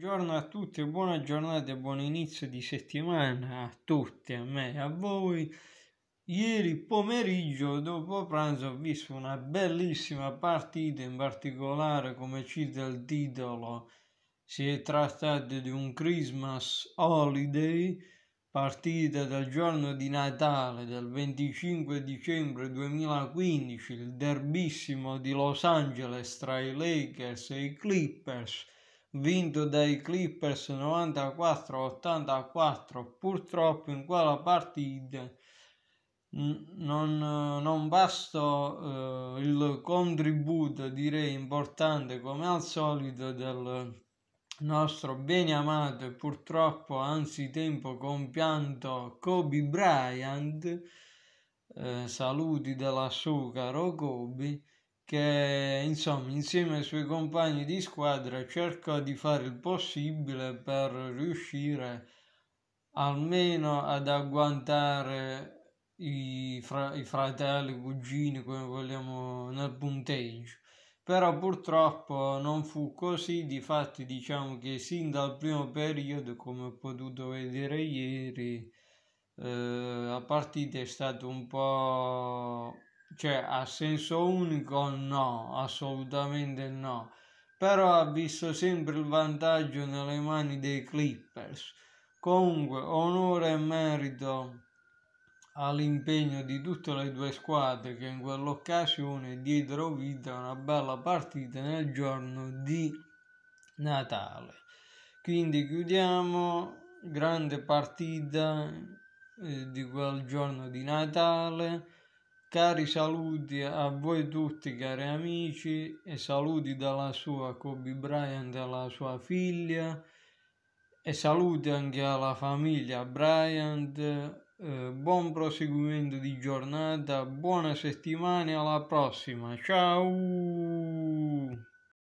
Buongiorno a tutti, buona giornata e buon inizio di settimana a tutti, a me, e a voi. Ieri pomeriggio dopo pranzo ho visto una bellissima partita, in particolare come cita il titolo, si è trattato di un Christmas Holiday, partita dal giorno di Natale del 25 dicembre 2015, il derbissimo di Los Angeles tra i Lakers e i Clippers vinto dai Clippers 94-84. Purtroppo in quella partita non, non bastò eh, il contributo, direi importante come al solito, del nostro bene amato e purtroppo anzitempo compianto Kobe Bryant. Eh, saluti dalla suo caro Kobe che insomma insieme ai suoi compagni di squadra cercò di fare il possibile per riuscire almeno ad agguantare i, fra- i fratelli, cugini, come vogliamo, nel punteggio. Però purtroppo non fu così, difatti diciamo che sin dal primo periodo, come ho potuto vedere ieri, eh, la partita è stata un po' cioè a senso unico no, assolutamente no, però ha visto sempre il vantaggio nelle mani dei Clippers. Comunque onore e merito all'impegno di tutte le due squadre che in quell'occasione diedero vita a una bella partita nel giorno di Natale. Quindi chiudiamo, grande partita eh, di quel giorno di Natale Cari saluti a voi tutti cari amici e saluti dalla sua Kobe Bryant e alla sua figlia e saluti anche alla famiglia Bryant. Eh, buon proseguimento di giornata, buona settimana e alla prossima. Ciao!